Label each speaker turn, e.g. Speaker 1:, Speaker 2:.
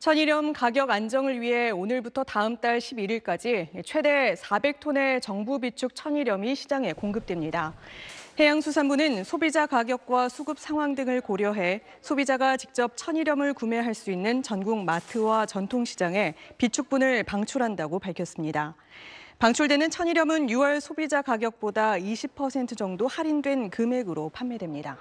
Speaker 1: 천일염 가격 안정을 위해 오늘부터 다음 달 11일까지 최대 400톤의 정부 비축 천일염이 시장에 공급됩니다. 해양수산부는 소비자 가격과 수급 상황 등을 고려해 소비자가 직접 천일염을 구매할 수 있는 전국 마트와 전통시장에 비축분을 방출한다고 밝혔습니다. 방출되는 천일염은 6월 소비자 가격보다 20% 정도 할인된 금액으로 판매됩니다.